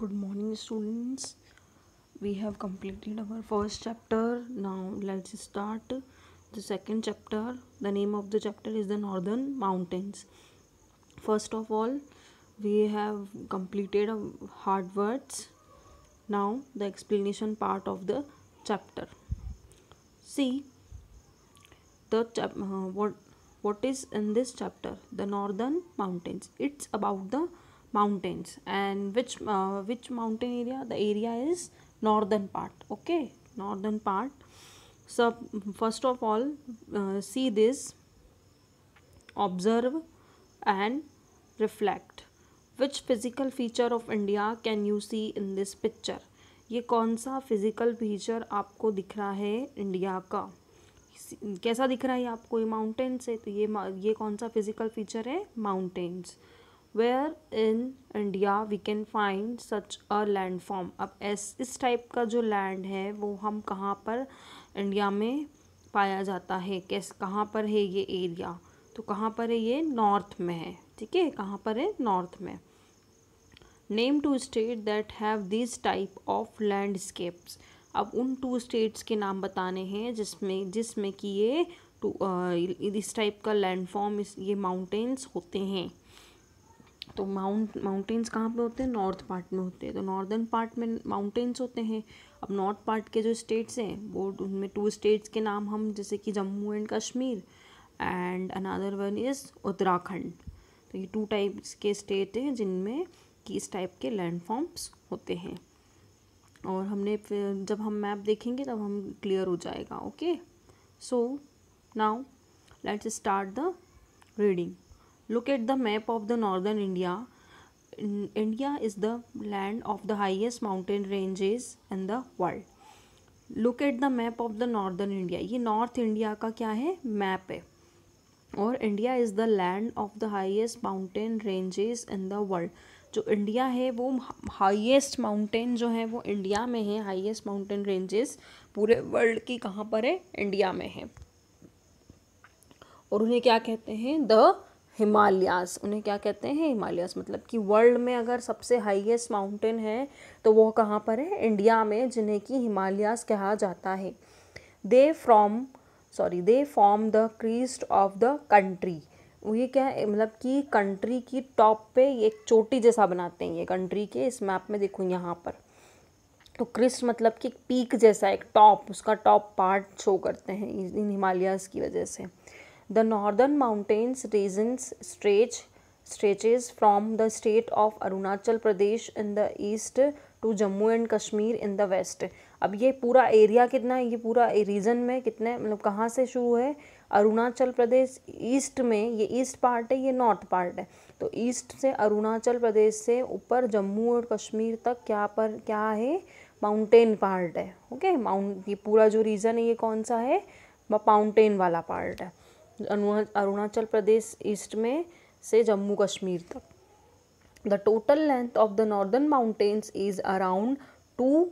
good morning students we have completed our first chapter now let's start the second chapter the name of the chapter is the northern mountains first of all we have completed hard words now the explanation part of the chapter see the chap uh, what what is in this chapter the northern mountains it's about the mountains and which uh, which mountain area the area is northern part okay northern part so first of all uh, see this observe and reflect which physical feature of india can you see in this picture ये कौन सा physical feature आपको दिख रहा है India का कैसा दिख रहा है आपको ये माउंटेन्स है तो ये ये कौन सा फिज़िकल फीचर है mountains where in India we can find such a land form अब एस इस टाइप का जो लैंड है वो हम कहाँ पर इंडिया में पाया जाता है कैस कहाँ पर है ये एरिया तो कहाँ पर है ये नॉर्थ में है ठीक है कहाँ पर है नॉर्थ में name two state that have this type of landscapes अब उन टू स्टेट्स के नाम बताने हैं जिसमें जिसमें कि ये टू इस टाइप का लैंडफॉर्म इस ये माउंटेन्स होते हैं तो माउंट माउंटेन्स कहाँ पे होते हैं नॉर्थ पार्ट में होते हैं तो नॉर्दर्न पार्ट में माउंटेन्स होते हैं अब नॉर्थ पार्ट के जो स्टेट्स हैं वो उनमें टू स्टेट्स के नाम हम जैसे कि Jammu and Kashmir and another one is Uttarakhand तो ये टू टाइप्स के स्टेट हैं जिनमें कि इस टाइप के लैंडफॉर्म्स होते हैं और हमने फिर जब हम मैप देखेंगे तब हम क्लियर हो जाएगा okay so now let's start the reading look at the map of the northern India in india is the land of the highest mountain ranges in the look at the map of the northern India ये north India का क्या है map है और India is the land of the highest mountain ranges in the world जो India है वो highest mountain जो है वो इंडिया में है हाईएस्ट माउंटेन रेंजेस पूरे वर्ल्ड की कहाँ पर है इंडिया में है और उन्हें क्या कहते हैं द हिमालयास उन्हें क्या कहते हैं हिमालयास मतलब कि वर्ल्ड में अगर सबसे हाईएस्ट माउंटेन है तो वो कहाँ पर है इंडिया में जिन्हें कि हिमालयास कहा जाता है they from sorry they form the crest of the country ये क्या है मतलब कि कंट्री की टॉप पे एक चोटी जैसा बनाते हैं ये कंट्री के इस मैप में देखो यहाँ पर तो क्रिस्ट मतलब कि पीक जैसा एक टॉप उसका टॉप पार्ट शो करते हैं इन हिमालयाज़ की वजह से The northern mountains regions stretch stretches from the state of Arunachal Pradesh in the east to Jammu and Kashmir in the west अब ये पूरा एरिया कितना है ये पूरा रीजन में कितने मतलब कहाँ से शुरू है अरुणाचल प्रदेश ईस्ट में ये ईस्ट पार्ट है ये नॉर्थ पार्ट है तो ईस्ट से अरुणाचल प्रदेश से ऊपर जम्मू और कश्मीर तक क्या पर क्या है माउंटेन पार्ट है ओके माउंट ये पूरा जो रीजन है ये कौन सा है माउंटेन वाला पार्ट है अरुणाचल प्रदेश ईस्ट में से जम्मू कश्मीर तक the total length of the northern mountains is around two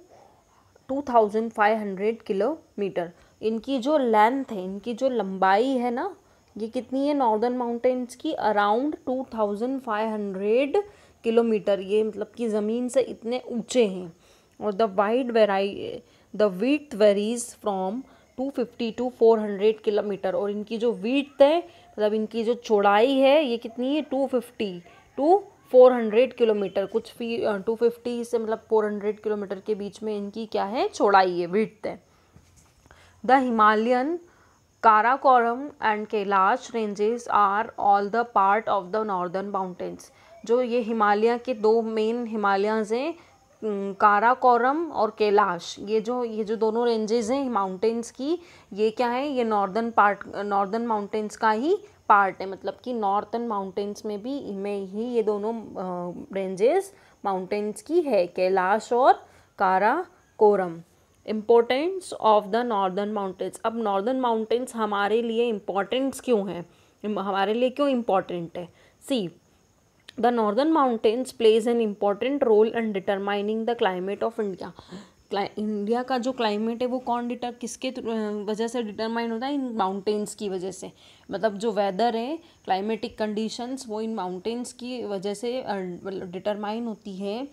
two thousand five hundred kilometre इनकी जो लेंथ है इनकी जो लंबाई है ना ये कितनी है नॉर्दर्न माउंटेन्स की around two thousand five hundred kilometre ये मतलब कि ज़मीन से इतने ऊंचे हैं और the wide varies the width varies from two fifty to four hundred kilometre और इनकी जो वीट है मतलब इनकी जो चौड़ाई है ये कितनी है fifty to four hundred kilometre कुछ फी टू फिफ्टी से मतलब फोर हंड्रेड किलोमीटर के बीच में इनकी क्या है चौड़ाई है वीट है the Himalayan Karakoram and Kailash ranges are all the part of the northern mountains जो ये हिमालय के दो मेन हिमालयाज हैं काराकोरम और कैलाश ये जो ये जो दोनों रेंजेज हैं माउंटेन्स की ये क्या है ये नॉर्दर्न पार्ट नॉर्दर्न माउंटेन्स का ही पार्ट है मतलब कि नॉर्थन माउंटेन्स में भी में ही ये दोनों रेंजेस माउंटेन्स की है कैलाश और Karakoram importance of the northern mountains अब नॉर्दर्न माउंटेन्स हमारे लिए इम्पोर्टेंट्स क्यों हैं हमारे लिए क्यों इम्पोर्टेंट है see The northern mountains plays an important role in determining the climate of India. India का जो क्लाइमेट है वो कौन डिटर किसके वजह से डिटरमाइन होता है इन माउंटेन्स की वजह से मतलब जो वेदर है क्लाइमेटिक कंडीशंस वो इन माउंटेन्स की वजह से डिटरमाइन मतलब होती है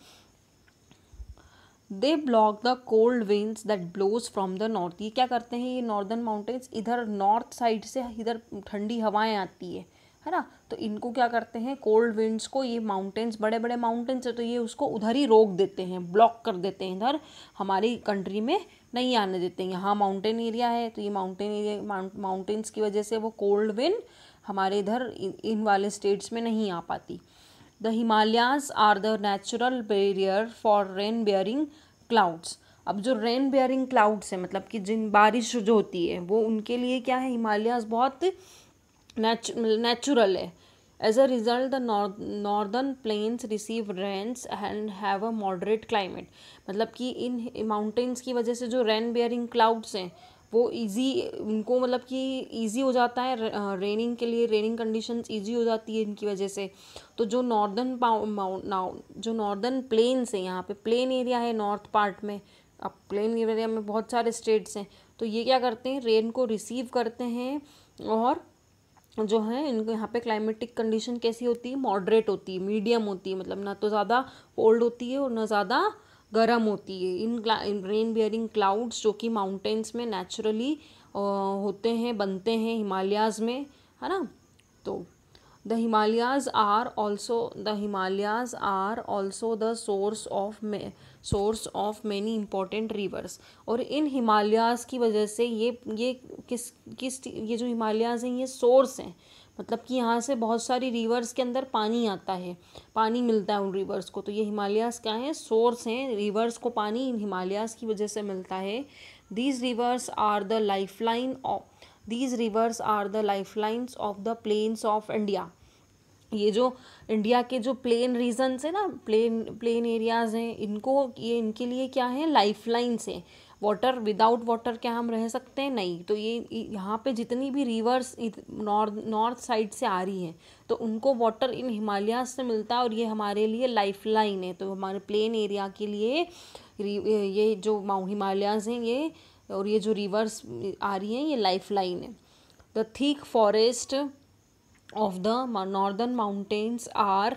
they block the cold winds that blows from the north ये क्या करते हैं ये नॉर्दर्न माउंटेन्स इधर नॉर्थ साइड से इधर ठंडी हवाएं आती है है ना तो इनको क्या करते हैं कोल्ड विंड्स को ये माउंटेन्स बड़े बड़े माउंटेन्स है तो ये उसको उधर ही रोक देते हैं ब्लॉक कर देते हैं इधर हमारी कंट्री में नहीं आने देते हैं यहाँ माउंटेन एरिया है तो ये माउंटेन एरिया माउंटेन्स की वजह से वो कोल्ड विंड हमारे इधर इन वाले स्टेट्स में नहीं आ पाती the Himalayas are the natural barrier for rain bearing clouds अब जो रेन बेयरिंग क्लाउड्स हैं मतलब कि जिन बारिश जो होती है वो उनके लिए क्या है हिमालयाज बहुत नेचुरल है as a result the northern plains receive rains and have a moderate climate मतलब कि इन माउंटेंस की वजह से जो रेन बियरिंग क्लाउड्स हैं वो ईजी इनको मतलब कि ईजी हो जाता है रेनिंग के लिए रेनिंग कंडीशंस ईजी हो जाती है इनकी वजह से तो जो नॉर्दर्न जो नॉर्दर्न प्लेन्स हैं यहाँ पे प्लेन एरिया है नॉर्थ पार्ट में अब प्लेन एरिया में बहुत सारे स्टेट्स हैं तो ये क्या करते हैं रेन को रिसीव करते हैं और जो है इनको यहाँ पे क्लाइमेटिक कंडीशन कैसी होती है मॉडरेट होती है मीडियम होती है मतलब ना तो ज़्यादा कोल्ड होती है और ना ज़्यादा गर्म होती है इन रेन बियरिंग क्लाउड्स जो कि माउंटेन्स में नेचुरली होते हैं बनते हैं हिमालयाज़ में है ना तो Himalayas are also the Himalayas are also the source of may source of many important rivers और इन हिमालयाज की वजह से ये ये किस किस ये जो हिमालयाज हैं ये सोर्स हैं मतलब कि यहाँ से बहुत सारी रिवर्स के अंदर पानी आता है पानी मिलता है उन रिवर्स को तो ये हिमालयाज क्या हैं सोर्स हैं रिवर्स को पानी इन हिमालयाज की वजह से मिलता है these rivers are the life line of these rivers are the lifelines of the plains of India ये जो इंडिया के जो प्लेन रीजन्स हैं ना प्लेन प्लेन एरियाज़ हैं इनको ये इनके लिए क्या है लाइफ लाइन्स हैं वाटर विदाउट वाटर क्या हम रह सकते हैं नहीं तो ये यहाँ पे जितनी भी रिवर्स नॉर्थ नॉर्थ साइड से आ रही हैं तो उनको वाटर इन हिमालयाज से मिलता है और ये हमारे लिए लाइफ लाइन है तो हमारे प्लेन एरिया के लिए ये जो माउ हिमालयाज हैं ये और ये जो रिवर्स आ रही हैं ये लाइफ लाइन है the thick forest of the northern mountains are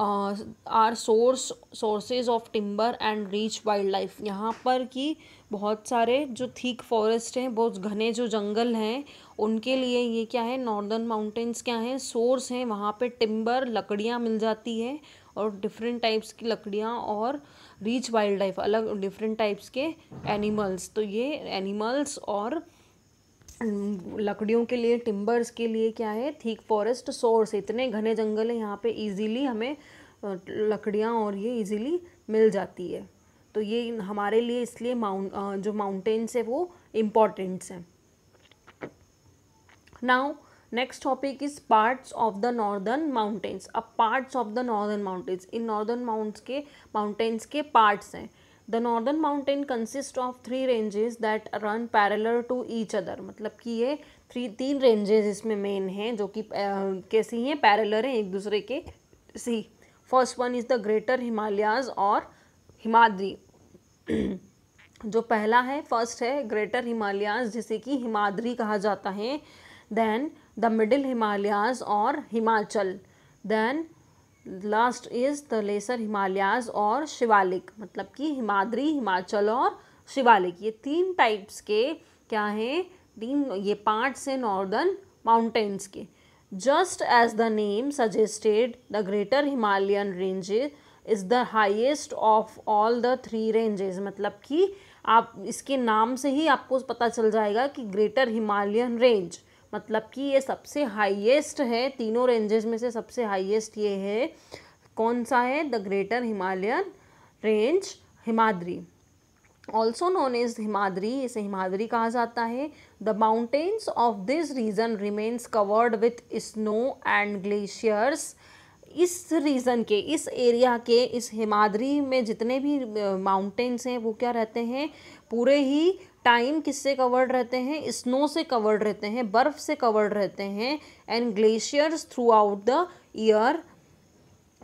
are source sources of timber and rich wild life यहाँ पर कि बहुत सारे जो थीक फॉरेस्ट हैं बहुत घने जो जंगल हैं उनके लिए ये क्या है नॉर्दर्न माउंटेन्स क्या हैं सोर्स हैं वहाँ पे टिम्बर लकड़ियाँ मिल जाती है और डिफरेंट टाइप्स की लकड़ियाँ और रीच वाइल्ड लाइफ अलग डिफरेंट टाइप्स के एनिमल्स तो ये एनिमल्स और हम्म, लकड़ियों के लिए टिम्बर्स के लिए क्या है थीक फॉरेस्ट सोर्स इतने घने जंगल हैं यहाँ पे इजीली हमें लकड़ियाँ और ये इजीली मिल जाती है तो ये हमारे लिए इसलिए माउंट जो माउंटेन्स है वो इम्पॉर्टेंट्स हैं now next topic is parts of the northern mountains अब parts of the northern mountains इन नॉर्दर्न माउंट्स के माउंटेन्स के पार्ट्स हैं the northern mountain consist of three ranges that run parallel to each other मतलब कि ये three तीन ranges इसमें मेन हैं जो कि कैसी हैं पैरेलर हैं एक दूसरे के see first one is the greater Himalayas और हिमाद्री जो पहला है फर्स्ट है ग्रेटर हिमालयाज जिसे कि हिमाद्री कहा जाता है देन द मिडिल हिमालयाज और Himachal then last is the lesser Himalayas और शिवालिक मतलब कि हिमाद्री हिमाचल और शिवालिक ये तीन टाइप्स के क्या हैं तीन ये पार्ट्स हैं नॉर्दर्न माउंटेन्स के just as the name suggested the greater Himalayan ranges is the highest of all the three ranges मतलब कि आप इसके नाम से ही आपको पता चल जाएगा कि ग्रेटर हिमालयन रेंज मतलब कि ये सबसे हाईएस्ट है तीनों रेंजेस में से सबसे हाईएस्ट ये है कौन सा है the greater Himalayan range Himadri also known is Himadri इसे हिमाद्री कहा जाता है the mountains of this region remains covered with snow and glaciers इस रीज़न के इस एरिया के इस हिमाद्री में जितने भी माउंटेन्स हैं वो क्या रहते हैं पूरे ही टाइम किससे कवर्ड रहते हैं स्नो से कवर्ड रहते हैं बर्फ से कवर्ड रहते हैं and glaciers throughout the year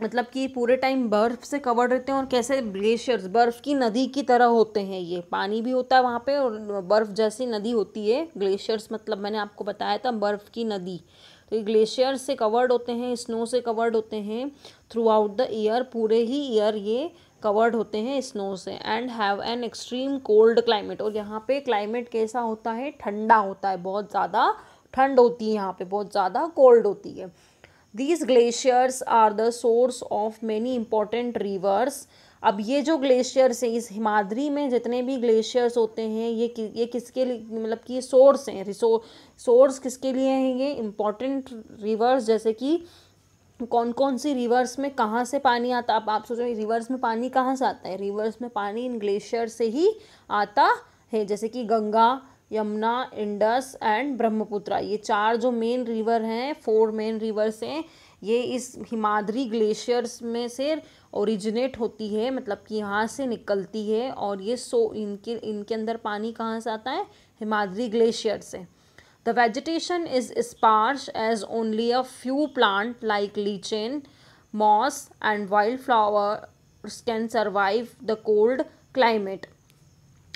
मतलब कि पूरे टाइम बर्फ़ से कवर्ड रहते हैं और कैसे ग्लेशियर्स बर्फ़ की नदी की तरह होते हैं ये पानी भी होता है वहाँ पे और बर्फ़ जैसी नदी होती है ग्लेशियर्स मतलब मैंने आपको बताया था बर्फ़ की नदी तो ये ग्लेशियर्स से कवर्ड होते हैं स्नो से कवर्ड होते हैं थ्रू आउट द ईयर पूरे ही ईयर ये कवर्ड होते हैं स्नो से and have an extreme cold climate और यहाँ पे क्लाइमेट कैसा होता है ठंडा होता है बहुत ज़्यादा ठंड होती है यहाँ पे बहुत ज़्यादा कोल्ड होती है these glaciers are the source of many important rivers अब ये जो ग्लेशियर्स हैं इस हिमाद्री में जितने भी ग्लेशियर्स होते हैं ये कि, ये किसके लिए मतलब कि सोर्स हैं सोर्स किसके लिए हैं ये इम्पॉर्टेंट रिवर्स जैसे कि कौन कौन सी रिवर्स में कहाँ से पानी आता आप आप सोच रहे रिवर्स में पानी कहाँ से आता है रिवर्स में पानी इन ग्लेशियर से ही आता है जैसे कि गंगा यमुना इंडस एंड ब्रह्मपुत्रा ये चार जो मेन रिवर हैं फोर मेन रिवर्स हैं ये इस हिमाद्री ग्लेशियर्स में से ओरिजिनेट होती है मतलब कि यहाँ से निकलती है और ये सो इनके इनके अंदर पानी कहाँ से आता है हिमाद्री ग्लेशियर से The vegetation is sparse as only a few plant like lichen, moss and wildflowers can survive the cold climate.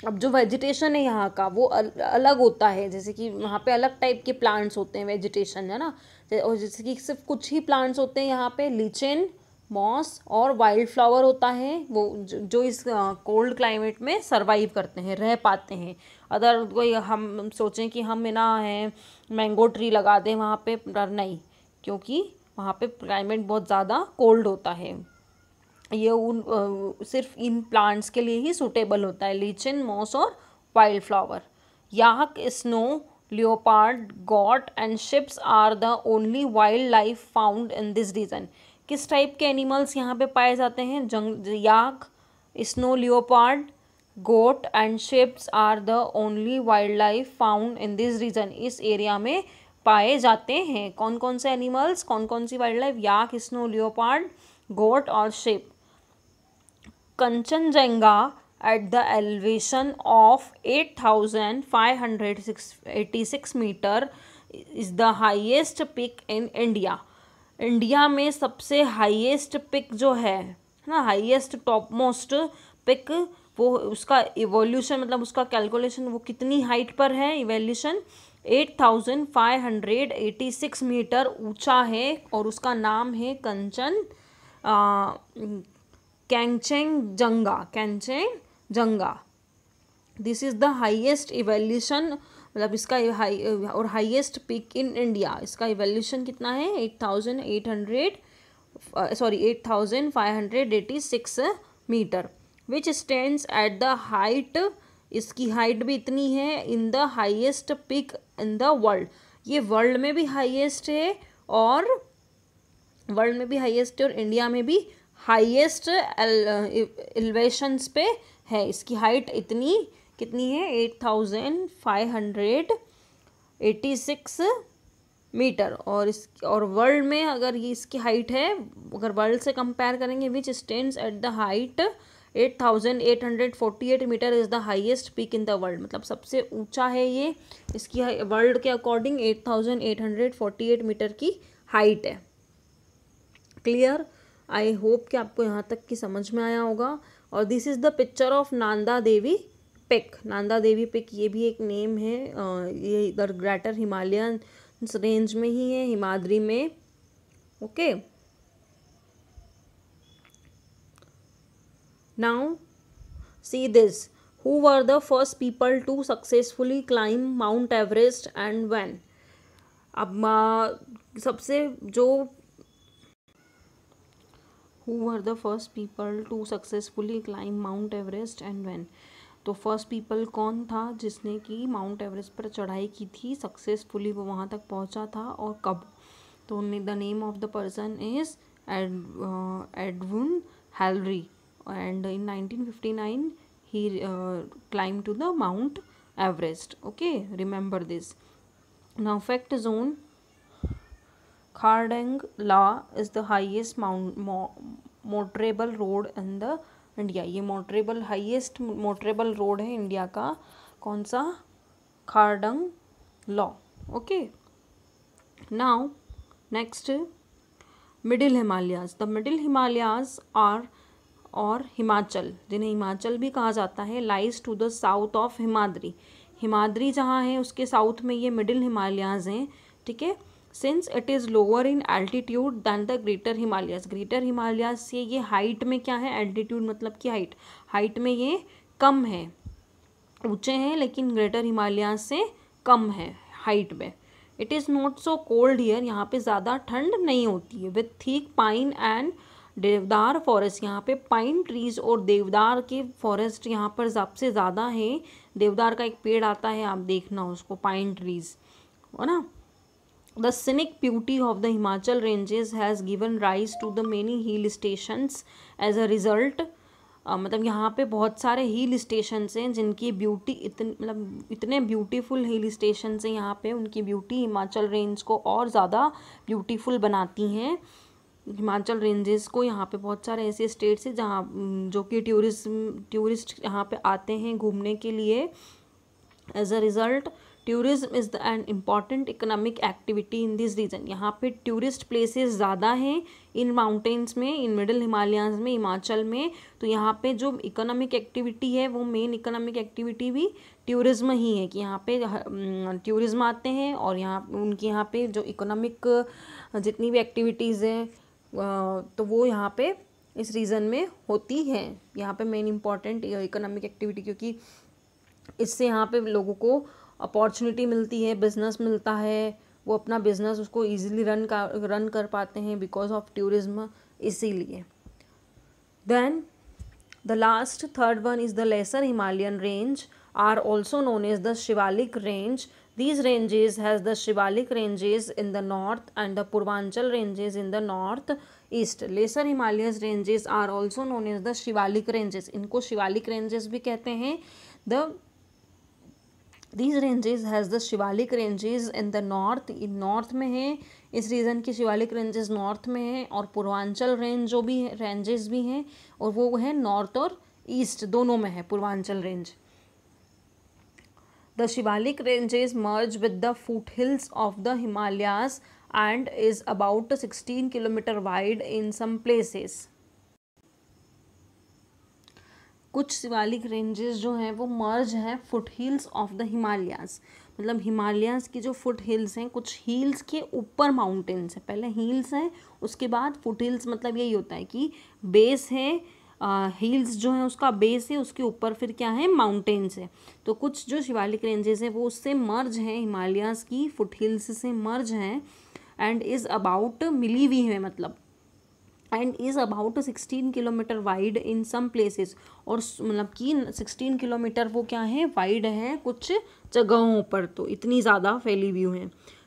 अब जो वेजिटेशन है यहाँ का वो अल, अलग होता है जैसे कि वहाँ पे अलग टाइप के प्लांट्स होते हैं वेजिटेशन है ना और जैसे कि सिर्फ कुछ ही प्लांट्स होते हैं यहाँ पे लीचेन मॉस और वाइल्ड फ्लावर होता है वो जो इस कोल्ड क्लाइमेट में सरवाइव करते हैं रह पाते हैं अदर कोई हम सोचें कि हम ना है मैंगो ट्री लगा दें वहाँ पर नहीं क्योंकि वहाँ पे क्लाइमेट बहुत ज़्यादा कोल्ड होता है ये उन आ, सिर्फ इन प्लांट्स के लिए ही सूटेबल होता है लीचिन मॉस और वाइल्ड फ्लावर यहाँ snow leopard goat and sheeps are the only wild life found in this region किस टाइप के एनिमल्स यहाँ पे पाए जाते हैं जंग yak snow leopard goat and sheeps are the only wild life found in this region इस area में पाए जाते हैं कौन कौन से एनिमल्स कौन कौन सी wild life yak snow leopard goat और sheep Kanchenjunga at the elevation of eight thousand five hundred six eighty six metre is the highest peak in India India में सबसे हाईएस्ट पिक जो है है ना हाईएस्ट टॉप मोस्ट पिक वो उसका evolution मतलब उसका कैलकुलेशन वो कितनी हाइट पर है elevation eight thousand five hundred eighty six metre ऊंचा है और उसका नाम है Kanchen Kanchenjunga Kanchenjunga this is the highest elevation मतलब इसका हाई और हाईएस्ट पीक इन इंडिया इसका एवोल्यूशन कितना है eight thousand eight hundred sorry eight thousand five hundred eighty six metre which stand at the height इसकी हाइट भी इतनी है in the highest peak in the world ये world में भी हाइएस्ट है और वर्ल्ड में भी हाइएस्ट है और इंडिया में भी हाइएस्ट एलिवेशंस पे है इसकी हाइट इतनी कितनी है eight thousand five hundred eighty six metre और इस और वर्ल्ड में अगर ये इसकी हाइट है अगर वर्ल्ड से कंपेयर करेंगे which stand at the height eight thousand eight hundred forty eight metre is the highest peak in the world मतलब सबसे ऊंचा है ये इसकी वर्ल्ड के according eight thousand eight hundred forty eight metre की हाइट है क्लियर आई होप कि आपको यहाँ तक की समझ में आया होगा और this is the picture of Nanda Devi peak Nanda Devi peak ये भी एक नेम है ये इधर ग्रेटर हिमालयन रेंज में ही है हिमाद्री में okay now see this who were the first people to successfully climb Mount Everest and when अब सबसे जो who were the first people to successfully climb Mount Everest and when तो फर्स्ट पीपल कौन था जिसने कि माउंट एवरेस्ट पर चढ़ाई की थी सक्सेसफुली वो वहाँ तक पहुँचा था और कब तो the name of the person is Edwin Hillary and in 1959 he climb to the Mount Everest okay remember this now fact zone Khardung La is the highest mount motorable road in the India ये motorable highest motorable road है India का कौन सा Khardung La okay now next middle Himalayas the middle Himalayas are और हिमाचल जिन्हें हिमाचल भी कहा जाता है lies to the south of Himadri Himadri जहाँ है उसके साउथ में ये मिडिल हिमालयाज हैं ठीक है since it is lower in altitude than the greater Himalayas greater Himalayas से ये हाइट में क्या है एल्टीट्यूड मतलब कि हाइट हाइट में ये कम है ऊँचे हैं लेकिन ग्रेटर हिमालयस से कम है हाइट में it is not so cold here यहाँ पे ज़्यादा ठंड नहीं होती है with thick pine and deodar forest यहाँ पे पाइन ट्रीज और देवदार के फॉरेस्ट यहाँ पर सबसे ज़्यादा है देवदार का एक पेड़ आता है आप देखना उसको पाइन ट्रीज है ना the scenic beauty of the Himachal ranges has given rise to the many hill stations as a result मतलब यहाँ पे बहुत सारे हिल स्टेशंस हैं जिनकी ब्यूटी इतन मतलब इतने ब्यूटीफुल हिल स्टेशंस हैं यहाँ पे उनकी ब्यूटी हिमाचल रेंज को और ज़्यादा ब्यूटीफुल बनाती हैं हिमाचल रेंजेस को यहाँ पे बहुत सारे ऐसे स्टेट्स हैं जहाँ जो कि टूरिज्म टूरिस्ट यहाँ पे आते हैं घूमने के लिए as a result tourism is an important economic activity in this region यहाँ पे टूरिस्ट प्लेसेस ज़्यादा हैं इन माउंटेन्स में इन मिडल हिमालयाज में हिमाचल में तो यहाँ पे जो इकोनॉमिक एक्टिविटी है वो मेन इकोनॉमिक एक्टिविटी भी टूरिज़्म ही है कि यहाँ पे टूरिज़्म हम्म, आते हैं और यहाँ उनके यहाँ पे जो इकोनॉमिक जितनी भी एक्टिविटीज़ हैं तो वो यहाँ पे इस रीज़न में होती हैं यहाँ पे मेन इम्पॉर्टेंट इकोनॉमिक एक्टिविटी क्योंकि इससे यहाँ पे लोगों को अपॉर्चुनिटी मिलती है बिजनेस मिलता है वो अपना बिजनेस उसको इजीली रन का रन कर पाते हैं बिकॉज ऑफ टूरिज्म इसीलिए then the last third one is the lesser Himalayan range are also known as the Shivalik range these ranges has the Shivalik ranges in the north and the Purvanchal ranges in the north east lesser Himalaya ranges are also known as the Shivalik ranges इनको Shivalik ranges भी कहते हैं the these ranges has the Shivalik ranges in the north in north में है इस reason की Shivalik ranges north में है और पूर्वांचल रेंज जो भी है रेंजेस भी हैं और वो है नॉर्थ और ईस्ट दोनों में है Purvanchal range the Shivalik ranges merge with the foot hills of the Himalayas and is about sixteen kilometre wide in some places कुछ शिवालिक रेंजेस जो हैं वो मर्ज हैं foot hills of the Himalayas मतलब हिमालयस की जो फुट हिल्स हैं कुछ हिल्स के ऊपर माउंटेन्स हैं पहले हिल्स हैं उसके बाद फुट हिल्स मतलब यही होता है कि बेस है हिल्स जो है उसका बेस है उसके ऊपर फिर क्या है माउंटेन्स है तो कुछ जो शिवालिक रेंजेस हैं वो उससे मर्ज हैं हिमालयस की फुट हिल्स से मर्ज हैं एंड इज़ अबाउट मिली हुई है मतलब and is about sixteen kilometre wide in some places और मतलब कि सिक्सटीन किलोमीटर वो क्या है वाइड है कुछ जगहों पर तो इतनी ज़्यादा फैली हुई हैं